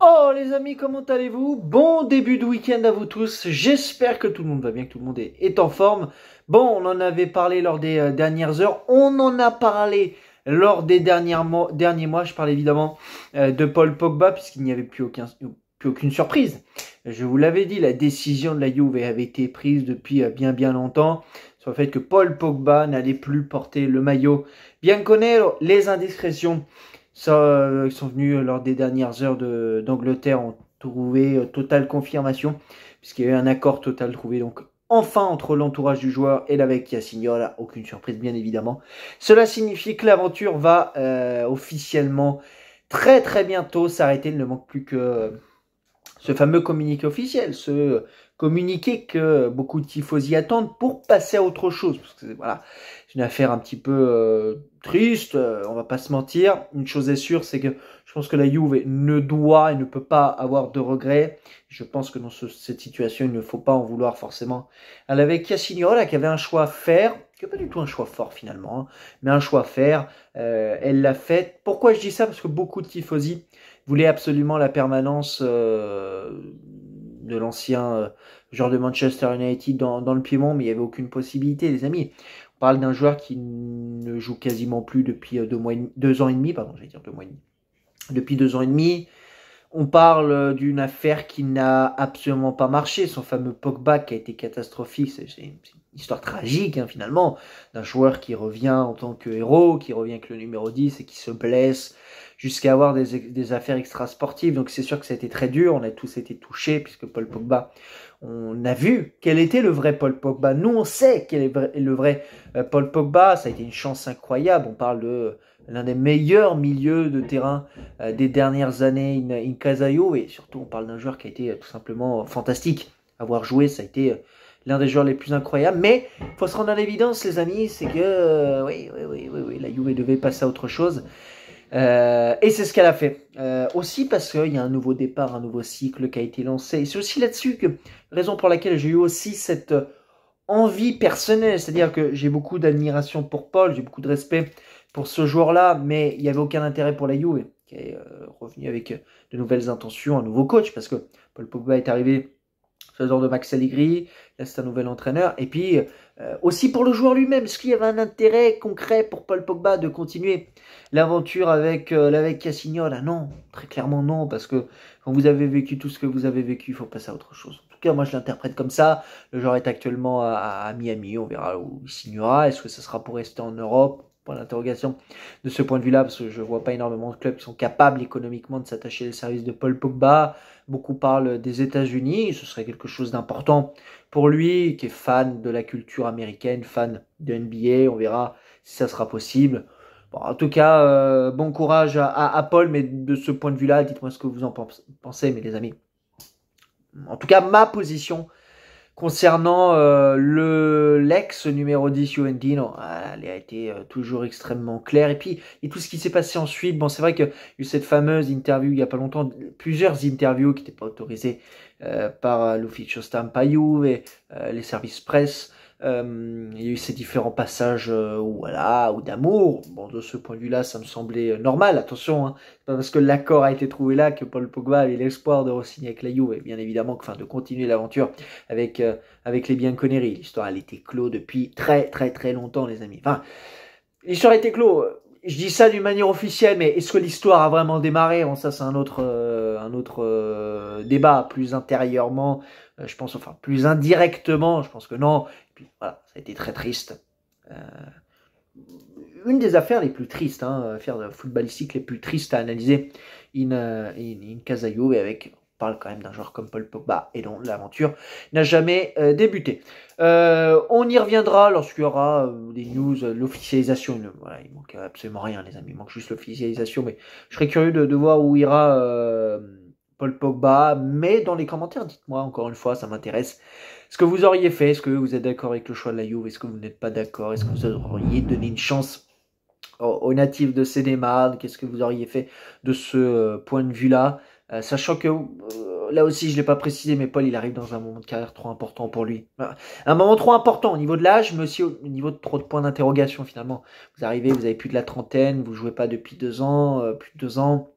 Oh les amis, comment allez-vous Bon début de week-end à vous tous. J'espère que tout le monde va bien, que tout le monde est, en forme. Bon, on en avait parlé lors des euh, dernières heures. On en a parlé lors des derniers mois. Je parle évidemment euh, de Paul Pogba puisqu'il n'y avait plus, plus aucune surprise. Je vous l'avais dit, la décision de la Juve avait été prise depuis euh, bien bien longtemps sur le fait que Paul Pogba n'allait plus porter le maillot bien connaître Les indiscrétions ça, euh, ils sont venus euh, lors des dernières heures d'Angleterre, ont trouvé euh, totale confirmation, puisqu'il y a eu un accord total trouvé donc enfin entre l'entourage du joueur et l'avec voilà, ah, aucune surprise bien évidemment. Cela signifie que l'aventure va officiellement très très bientôt s'arrêter. Il ne manque plus que ce fameux communiqué officiel, ce communiqué que beaucoup de tifosi attendent pour passer à autre chose. Parce que voilà, c'est une affaire un petit peu euh, triste, on euh, on va pas se mentir. Une chose est sûre, c'est que je pense que la Juve ne doit et ne peut pas avoir de regrets. Je pense que dans cette situation, il ne faut pas en vouloir forcément. Elle avait Cassignola qui avait un choix à faire, qui n'est pas du tout un choix fort finalement, hein, mais un choix à faire. Euh, elle l'a fait. Pourquoi je dis ça Parce que beaucoup de tifosi voulait absolument la permanence euh, de l'ancien euh, joueur de Manchester United dans, le Piémont, mais il n'y avait aucune possibilité, les amis. On parle d'un joueur qui ne joue quasiment plus depuis euh, deux, mois, deux ans et demi, pardon, j'allais dire deux mois Depuis deux ans et demi, on parle d'une affaire qui n'a absolument pas marché, son fameux Pogba qui a été catastrophique, c'est histoire tragique hein, finalement, d'un joueur qui revient en tant que héros, qui revient avec le numéro 10 et qui se blesse jusqu'à avoir des, affaires extrasportives. Donc c'est sûr que ça a été très dur, on a tous été touchés puisque Paul Pogba, on a vu quel était le vrai Paul Pogba. Nous on sait quel est le vrai euh, Paul Pogba, ça a été une chance incroyable, on parle de l'un des meilleurs milieux de terrain euh, des dernières années in, in et surtout on parle d'un joueur qui a été euh, tout simplement fantastique avoir joué, ça a été euh, l'un des joueurs les plus incroyables. Mais il faut se rendre en l'évidence, les amis, c'est que euh, oui, oui, oui, la Juve devait passer à autre chose. Euh, et c'est ce qu'elle a fait. aussi parce qu'il y a un nouveau départ, un nouveau cycle qui a été lancé. c'est aussi là-dessus que raison pour laquelle j'ai eu aussi cette envie personnelle, c'est-à-dire que j'ai beaucoup d'admiration pour Paul, j'ai beaucoup de respect pour ce joueur-là, mais il n'y avait aucun intérêt pour la Juve qui est revenu avec de nouvelles intentions, un nouveau coach parce que Paul Pogba est arrivé genre de Max Allegri, là c'est un nouvel entraîneur, et puis euh, aussi pour le joueur lui-même, est-ce qu'il y avait un intérêt concret pour Paul Pogba de continuer l'aventure avec, euh, Cassignol ah non, très clairement non, parce que quand vous avez vécu tout ce que vous avez vécu, il faut passer à autre chose. En tout cas, moi je l'interprète comme ça, le joueur est actuellement à, Miami, on verra où il signera, est-ce que ce sera pour rester en Europe l'interrogation de ce point de vue-là, parce que je vois pas énormément de clubs qui sont capables économiquement de s'attacher au service de Paul Pogba. Beaucoup parlent des États-Unis, ce serait quelque chose d'important pour lui, qui est fan de la culture américaine, fan de NBA, on verra si ça sera possible. en tout cas, euh, bon courage à, Paul, mais de ce point de vue-là, dites-moi ce que vous en pensez, mes amis. En tout cas, ma position concernant euh, le l'ex numéro 10 Juventino elle a été euh, toujours extrêmement claire. Et puis, et tout ce qui s'est passé ensuite, c'est vrai qu'il y a eu cette fameuse interview il n'y a pas longtemps, plusieurs interviews qui n'étaient pas autorisées euh, par euh, l'Ufficio Stampaio et les services presse. Euh, il y a eu ces différents passages euh, voilà, ou d'amour. Bon, de ce point de vue-là, ça me semblait euh, normal. Attention, hein. pas parce que l'accord a été trouvé là que Paul Pogba avait l'espoir de re-signer avec la Juve, et bien évidemment, enfin, de continuer l'aventure avec, avec les Bianconeri. L'histoire, elle était close depuis très, très, très longtemps, les amis. Enfin, l'histoire était close je dis ça d'une manière officielle, mais est-ce que l'histoire a vraiment démarré Ça, c'est un autre, un autre débat plus intérieurement euh, je pense, enfin plus indirectement, je pense que non. Et puis voilà, ça a été très triste. Euh, une des affaires les plus tristes, hein, affaires footballistique les plus tristes à analyser in, euh, in, mais et avec, on parle quand même d'un joueur comme Paul Pogba, et dont l'aventure n'a jamais débuté. on y reviendra lorsqu'il y aura les des news, l'officialisation, voilà, il manque absolument rien les amis, il manque juste l'officialisation, mais je serais curieux de, de voir où ira... Paul Pogba, mais dans les commentaires, dites-moi encore une fois, ça m'intéresse ce que vous auriez fait, est-ce que vous êtes d'accord avec le choix de la Juve, est-ce que vous n'êtes pas d'accord, est-ce que vous auriez donné une chance aux natifs de CDMAD qu'est-ce que vous auriez fait de ce euh, point de vue-là, euh, sachant que euh, là aussi je l'ai pas précisé, mais Paul il arrive dans un moment de carrière trop important pour lui, un moment trop important au niveau de l'âge, mais aussi au niveau de trop de points d'interrogation finalement. Vous arrivez, vous avez plus de la trentaine, vous jouez pas depuis deux ans, plus de deux ans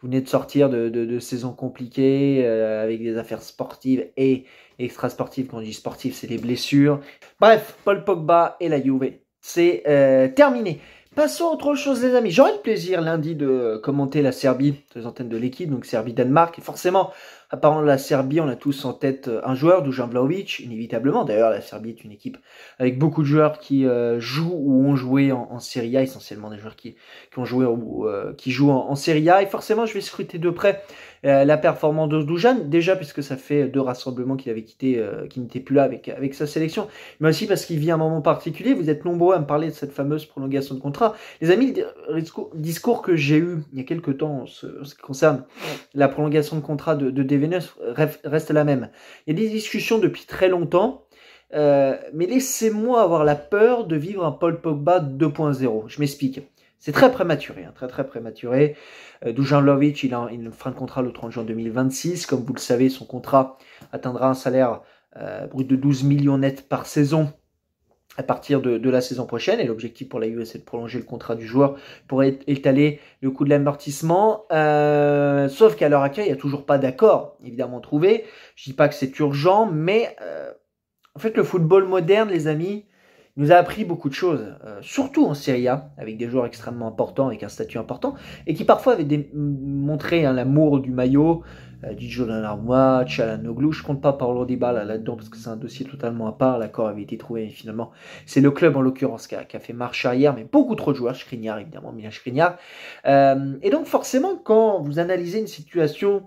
vous venez de sortir de, de, de saisons compliquées euh, avec des affaires sportives et extra sportives Quand on dis sportives, c'est les blessures. Bref, Paul Pogba et la Juve, c'est euh, terminé. Passons à autre chose, les amis. J'aurai le plaisir lundi de commenter la Serbie les antennes de l'équipe, donc Serbie-Danemark. Et forcément, Apparemment, la Serbie, on a tous en tête euh, un joueur, Dujan Vlaovic, inévitablement. D'ailleurs, la Serbie est une équipe avec beaucoup de joueurs qui euh, jouent ou ont joué en, en, Serie A, essentiellement des joueurs qui, ont joué ou euh, qui jouent en, Serie A. Et forcément, je vais scruter de près la performance de Dujan, déjà puisque ça fait deux rassemblements qu'il avait quitté, qu'il n'était plus là avec, avec sa sélection, mais aussi parce qu'il vit un moment particulier. Vous êtes nombreux à me parler de cette fameuse prolongation de contrat. Les amis, le discours que j'ai eu il y a quelques temps en ce, qui concerne la prolongation de contrat de, de reste la même. Il y a des discussions depuis très longtemps, euh, mais laissez-moi avoir la peur de vivre un Paul Pogba 2.0. Je m'explique. C'est très prématuré, hein, très très prématuré. Euh, Dujan Lovic, il, a, une fera un contrat le 30 juin 2026. Comme vous le savez, son contrat atteindra un salaire euh, brut de 12 millions nets par saison à partir de, la saison prochaine. Et l'objectif pour la US e, est de prolonger le contrat du joueur pour étaler le coût de l'amortissement. Euh, sauf qu'à l'heure actuelle, il n'y a toujours pas d'accord, évidemment, trouvé. Je dis pas que c'est urgent, mais euh, en fait, le football moderne, les amis, nous a appris beaucoup de choses, euh, surtout en Serie A, avec des joueurs extrêmement importants, avec un statut important, et qui parfois avaient montré hein, l'amour du maillot, euh, Jordan la Chalanoglu. Je compte pas parler des balles là-dedans parce que c'est un dossier totalement à part. L'accord avait été trouvé et finalement c'est le club en l'occurrence qui, a, fait marche arrière, mais beaucoup trop de joueurs. Skriniar évidemment, Mila Skriniar. Euh, et donc forcément quand vous analysez une situation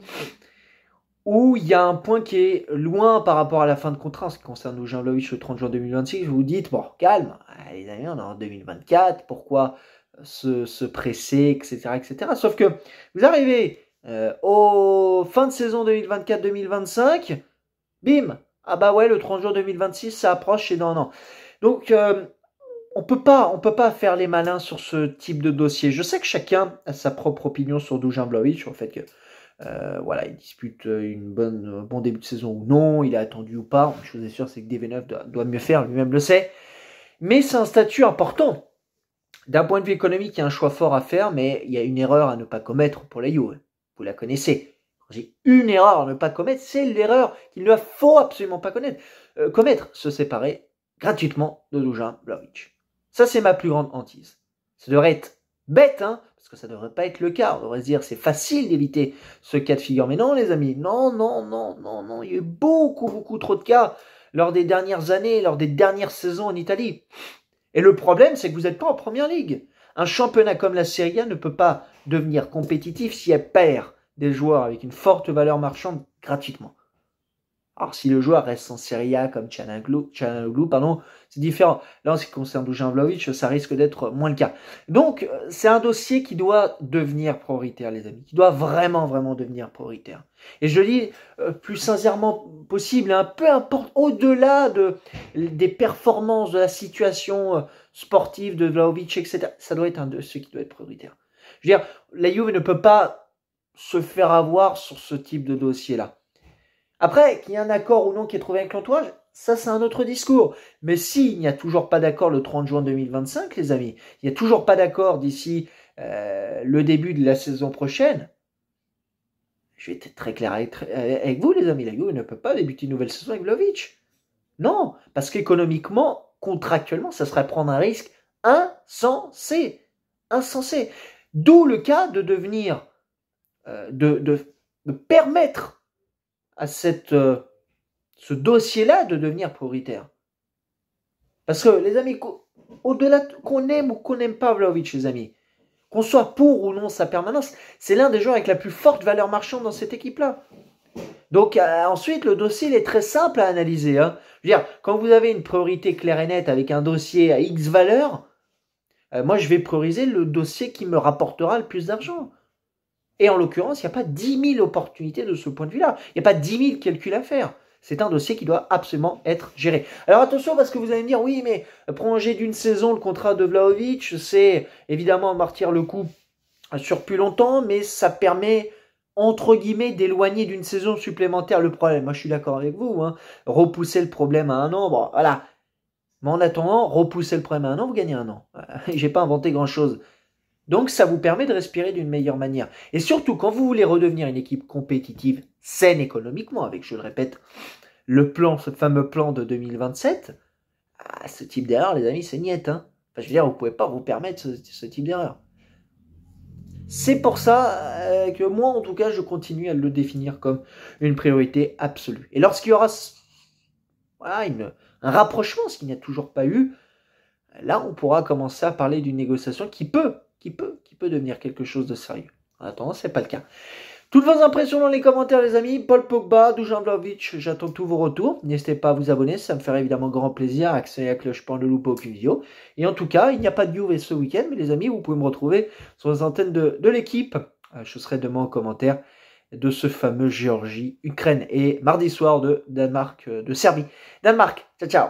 où il y a un point qui est loin par rapport à la fin de contrat en ce qui concerne the le 30 juin 2026. Vous vous dites, bon, calme, les amis, on est en 2024, pourquoi se, presser, etc., etc. Sauf que vous arrivez euh, au aux fin de saison 2024-2025, bim, ah bah ouais, le 30 juin 2026, ça approche et non, non. Donc, euh, on peut pas, on peut pas faire les malins sur ce type de dossier. Je sais que chacun a sa propre opinion sur Dujan Blaovic, sur fait que euh, voilà, il dispute euh, une bonne, un euh, bon début de saison ou non, il a attendu ou pas. je chose est sûre, c'est que dv doit, mieux faire, lui-même le sait. Mais c'est un statut important. D'un point de vue économique, il y a un choix fort à faire, mais il y a une erreur à ne pas commettre pour la Juve. Vous la connaissez. J'ai une erreur à ne pas commettre, c'est l'erreur qu'il ne faut absolument pas connaître. commettre, se séparer gratuitement de Dujan Blavich. Ça, c'est ma plus grande hantise. Ça devrait être bête, hein, parce que ça ne devrait pas être le cas. On devrait se dire c'est facile d'éviter ce cas de figure. Mais non, les amis, non, non, non, non, non. Il y a eu beaucoup, beaucoup trop de cas lors des dernières années, lors des dernières saisons en Italie. Et le problème, c'est que vous n'êtes pas en première ligue. Un championnat comme la Serie A ne peut pas devenir compétitif si elle perd des joueurs avec une forte valeur marchande gratuitement. Alors si le joueur reste en Serie A comme Chanoglu, pardon, c'est différent. Là, en ce qui concerne Dujan Vlaovic, ça risque d'être moins le cas. Donc, euh, c'est un dossier qui doit devenir prioritaire, les amis, qui doit vraiment, vraiment devenir prioritaire. Et je le dis euh, plus sincèrement possible, hein, peu importe, au-delà de, des performances, de la situation euh, sportive de Vlaovic, etc., ça doit être un dossier qui doit être prioritaire. Je veux dire, la Juve ne peut pas se faire avoir sur ce type de dossier-là. Après, qu'il y ait un accord ou non qui est trouvé avec l'entourage, ça c'est un autre discours. Mais s'il n'y a toujours pas d'accord le 30 juin 2025, les amis, il n'y a toujours pas d'accord d'ici euh, le début de la saison prochaine, je vais être très clair avec, vous, les amis, la ne peut pas débuter une nouvelle saison avec Vlovic. Non, parce qu'économiquement, contractuellement, ça serait prendre un risque insensé. Insensé. D'où le cas de devenir, euh, de, de permettre à cette, euh, ce dossier-là de devenir prioritaire. Parce que, les amis, au-delà qu'on aime ou qu'on n'aime pas Vlaovic, les amis, qu'on soit pour ou non sa permanence, c'est l'un des joueurs avec la plus forte valeur marchande dans cette équipe-là. Donc euh, ensuite, le dossier est très simple à analyser. Hein. Je veux dire, quand vous avez une priorité claire et nette avec un dossier à X valeur, euh, moi je vais prioriser le dossier qui me rapportera le plus d'argent. Et en l'occurrence, il n'y a pas 10 000 opportunités de ce point de vue-là. Il n'y a pas 10 000 calculs à faire. C'est un dossier qui doit absolument être géré. Alors attention, parce que vous allez me dire, oui, mais prolonger d'une saison le contrat de Vlaovic, c'est évidemment amortir le coup sur plus longtemps, mais ça permet entre guillemets, d'éloigner d'une saison supplémentaire le problème. Moi, je suis d'accord avec vous. Hein. Repousser le problème à un an, voilà. Mais en attendant, repousser le problème à un an, vous gagnez un an. n'ai pas inventé grand-chose. Donc ça vous permet de respirer d'une meilleure manière. Et surtout, quand vous voulez redevenir une équipe compétitive, saine économiquement, avec, je le répète, le plan, ce fameux plan de 2027, ah, ce type d'erreur, les amis, c'est niette. Hein. enfin, je veux dire, vous ne pouvez pas vous permettre ce, type d'erreur. C'est pour ça euh, que moi, en tout cas, je continue à le définir comme une priorité absolue. Et lorsqu'il y aura un rapprochement, ce qu'il n'y a toujours pas eu, là, on pourra commencer à parler d'une négociation qui peut qui peut, qui peut devenir quelque chose de sérieux. En attendant, c'est pas le cas. Toutes vos impressions dans les commentaires, les amis. Paul Pogba, Dujan Vlaovic, j'attends tous vos retours. N'hésitez pas à vous abonner, ça me ferait évidemment grand plaisir. Accès à cloche pour ne louper aucune vidéo. Et en tout cas, il n'y a pas de Juve ce week-end, mais les amis, vous pouvez me retrouver sur les antennes de, de l'équipe. Euh, je serai demain en commentaire de ce fameux Géorgie-Ukraine et mardi soir de Danemark, euh, de Serbie. Danemark, ciao ciao